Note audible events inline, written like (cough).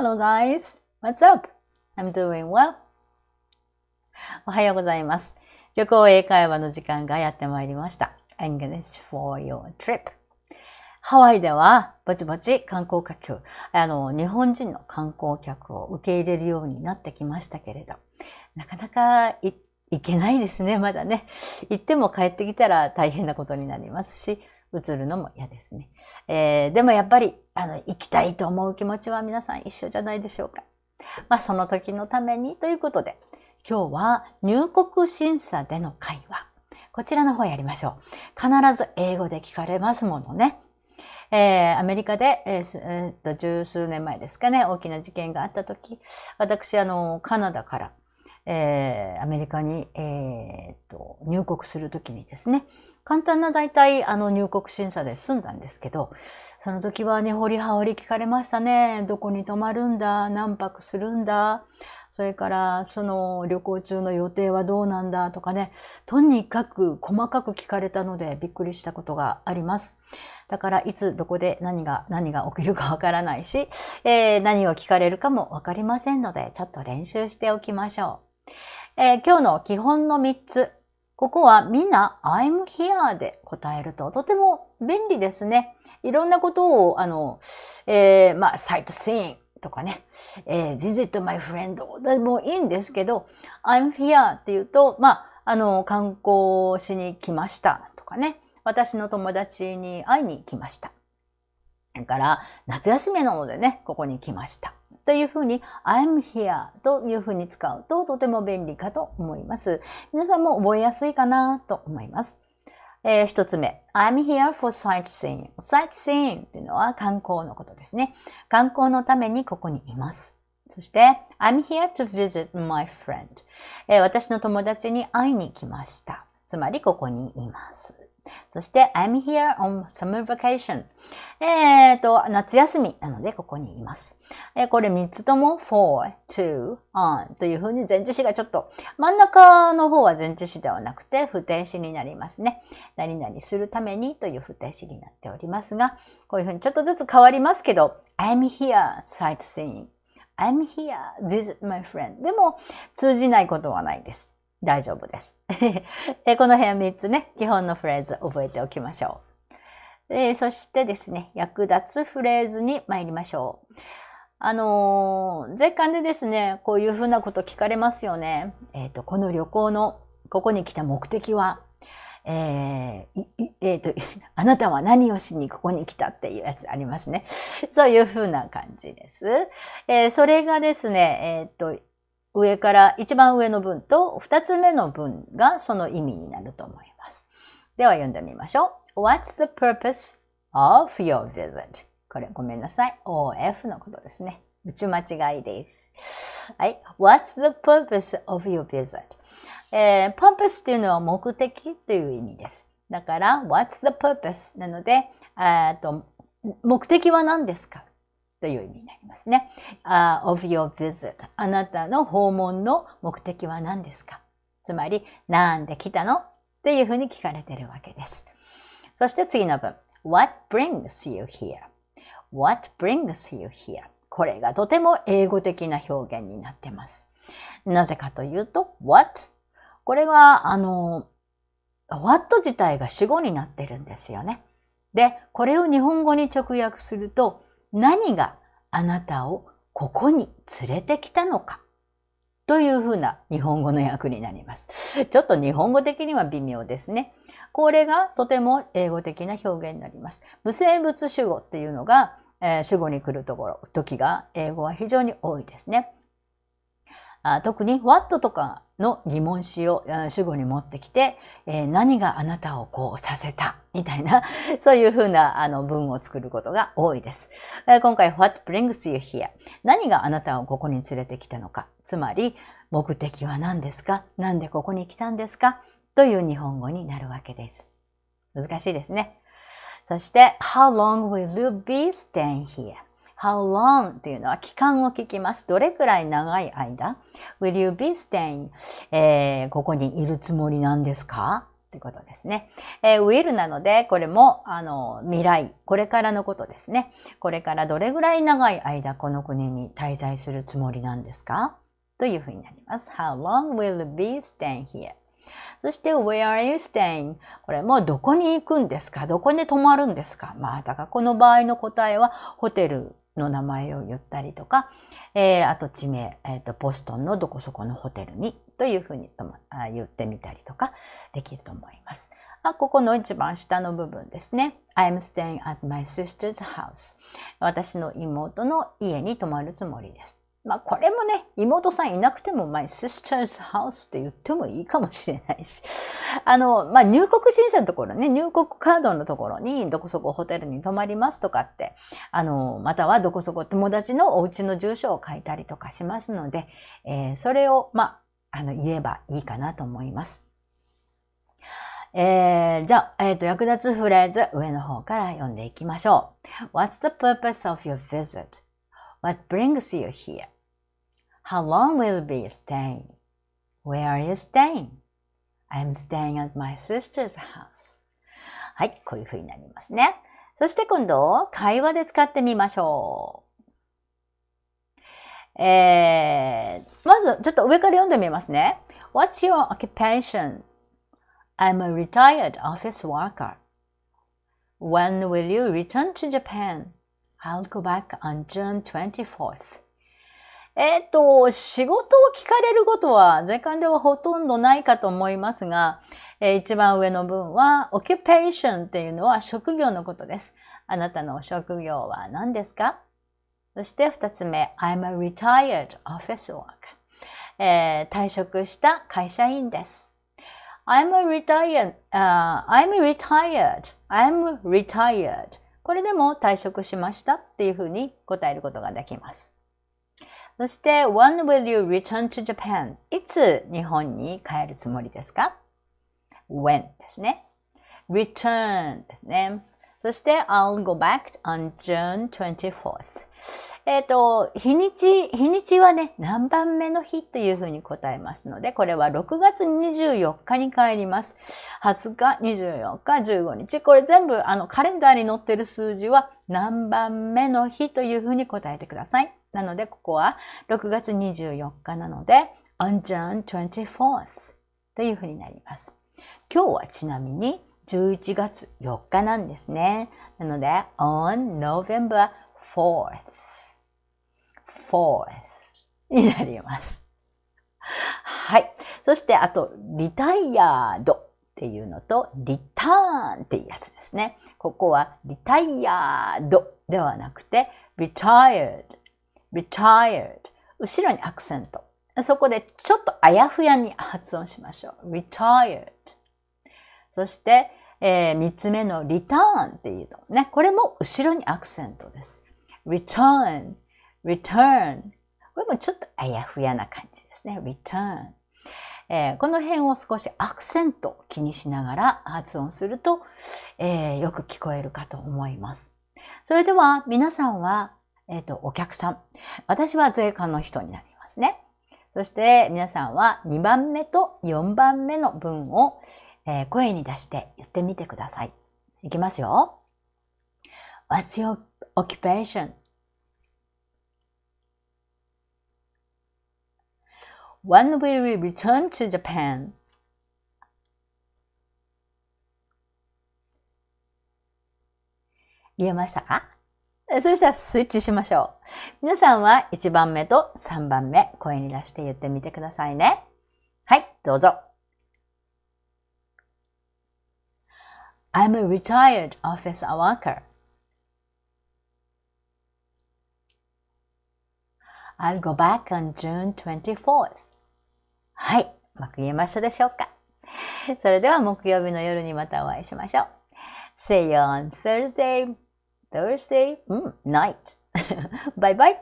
Hello guys, what's up? I'm doing well. おはようございます。旅行英会話の時間がやってまいりました。English for your trip. ハワイではぼちぼち観光客、あの、日本人の観光客を受け入れるようになってきましたけれど、なかなか行けないですね、まだね。行っても帰ってきたら大変なことになりますし、移るのも嫌ですね。えー、でもやっぱり、あの、行きたいと思う気持ちは皆さん一緒じゃないでしょうか。まあ、その時のためにということで、今日は入国審査での会話。こちらの方やりましょう。必ず英語で聞かれますものね。えー、アメリカで、えーえー、っと十数年前ですかね、大きな事件があった時、私、あの、カナダから、えー、アメリカに、えー、っと入国する時にですね、簡単な大体あの入国審査で済んだんですけど、その時はね、掘り葉掘り聞かれましたね。どこに泊まるんだ何泊するんだそれからその旅行中の予定はどうなんだとかね、とにかく細かく聞かれたのでびっくりしたことがあります。だからいつどこで何が何が起きるかわからないし、えー、何を聞かれるかもわかりませんので、ちょっと練習しておきましょう。えー、今日の基本の3つ。ここはみんな I'm here で答えるととても便利ですね。いろんなことを、あの、えー、まあ、サイトシーンとかね、えー、visit my friend でもいいんですけど、I'm here っていうと、まあ、あの、観光しに来ましたとかね、私の友達に会いに来ました。だから、夏休みなのでね、ここに来ました。というふうに I'm here というふうに使うととても便利かと思います。皆さんも覚えやすいかなと思います。えー、一つ目。I'm here for sightseeing. sightseeing というのは観光のことですね。観光のためにここにいます。そして、I'm here to visit my friend、えー、私の友達に会いに来ました。つまり、ここにいます。そして、I'm here on summer vacation. えっ、ー、と、夏休みなので、ここにいます。えー、これ3つとも for, to, on というふうに前置詞がちょっと、真ん中の方は前置詞ではなくて、不定詞になりますね。何々するためにという不定詞になっておりますが、こういうふうにちょっとずつ変わりますけど、I'm here sightseeing. I'm here visit my friend. でも、通じないことはないです。大丈夫です。(laughs) この辺は3つね、基本のフレーズ覚えておきましょう。そしてですね、役立つフレーズに参りましょう。あのー、絶でですね、こういうふうなこと聞かれますよね。えっ、ー、と、この旅行の、ここに来た目的は、えーえーと、と (laughs) あなたは何をしにここに来たっていうやつありますね。そういうふうな感じです。えー、それがですね、えっ、ー、と上から一番上の文と二つ目の文がその意味になると思います。では読んでみましょう。What's the purpose of your visit? これごめんなさい。OF のことですね。打ち間違いです。はい。What's the purpose of your visit? えー、purpose っていうのは目的という意味です。だから、What's the purpose? なので、えっと、目的は何ですかという意味になりますね。Uh, of your visit あなたの訪問の目的は何ですかつまり、なんで来たのというふうに聞かれているわけです。そして次の文。What brings you here?What brings you here? これがとても英語的な表現になってます。なぜかというと、what? これが、あの、what 自体が主語になってるんですよね。で、これを日本語に直訳すると、何があなたをここに連れてきたのかというふうな日本語の訳になります。ちょっと日本語的には微妙ですね。これがとても英語的な表現になります。無生物主語っていうのが、えー、主語に来るところ、時が英語は非常に多いですね。あ特に what とかの疑問詞を主語に持ってきて、えー、何があなたをこうさせたみたいな、(laughs) そういうふうなあの文を作ることが多いです。えー、今回、what brings you here? 何があなたをここに連れてきたのか。つまり、目的は何ですかなんでここに来たんですかという日本語になるわけです。難しいですね。そして、how long will you be staying here? how long っていうのは期間を聞きます。どれくらい長い間 ?Will you be staying?、えー、ここにいるつもりなんですかってことですね。えー、will なので、これも、あの、未来、これからのことですね。これからどれぐらい長い間、この国に滞在するつもりなんですかというふうになります。How long will you be staying here? そして、where are you staying? これも、どこに行くんですかどこで泊まるんですかまあ、だからこの場合の答えは、ホテルの名前を言ったりとか、えー、あと地名、えーと、ポストンのどこそこのホテルにというふうに言ってみたりとかできると思います。あここの一番下の部分ですね。I'm staying at my sister's house. 私の妹の家に泊まるつもりです。まあこれもね、妹さんいなくても my sister's house って言ってもいいかもしれないし、(laughs) あの、まあ入国審査のところね、入国カードのところにどこそこホテルに泊まりますとかって、あの、またはどこそこ友達のお家の住所を書いたりとかしますので、えー、それを、まあ、あの、言えばいいかなと思います。えー、じゃあ、えっ、ー、と、役立つフレーズ、上の方から読んでいきましょう。What's the purpose of your visit?What brings you here? How long will you be staying? Where are you staying? I'm staying at my sister's house. はい、こういうふうになりますね。そして今度、会話で使ってみましょう。えー、まず、ちょっと上から読んでみますね。What's your occupation? I'm a retired office worker. When will you return to Japan? I'll go back on June 24th. えっ、と、仕事を聞かれることは税関ではほとんどないかと思いますが、えー、一番上の文は、オキュペーションっていうのは職業のことです。あなたの職業は何ですかそして二つ目、I'm a retired office worker、えー、退職した会社員です。I'm a retired,、uh, I'm retired, I'm retired. これでも退職しましたっていうふうに答えることができます。そして、When will you return to Japan? いつ日本に帰るつもりですか ?When ですね。return ですね。そして、I'll go back on June 24th. えっ、と、日にち、日にちはね、何番目の日というふうに答えますので、これは6月24日に帰ります。20日、24日、15日。これ全部、あの、カレンダーに載ってる数字は何番目の日というふうに答えてください。なので、ここは6月24日なので、on June 24th というふうになります。今日はちなみに11月4日なんですね。なので、on November 4th。4th になります。はい。そして、あと、リタイアードっていうのと、リターンっていうやつですね。ここは、リタイアードではなくて、retired retired 後ろにアクセントそこでちょっとあやふやに発音しましょう retired そして、えー、3つ目の return っていうのねこれも後ろにアクセントです return return これもちょっとあやふやな感じですね return えー、この辺を少しアクセント気にしながら発音すると、えー、よく聞こえるかと思います。それでは皆さんはえっ、ー、と、お客さん。私は税関の人になりますね。そして皆さんは2番目と4番目の文を、えー、声に出して言ってみてください。いきますよ。What's your occupation? When will we return to Japan? 言えましたかそしたらスイッチしましょう。皆さんは1番目と3番目、声に出して言ってみてくださいね。はい、どうぞ。I'm a retired office worker. I'll go back on June 24th. はい、うまく言えましたでしょうかそれでは木曜日の夜にまたお会いしましょう。See you on Thursday! Thursday mm, night. (laughs) bye bye.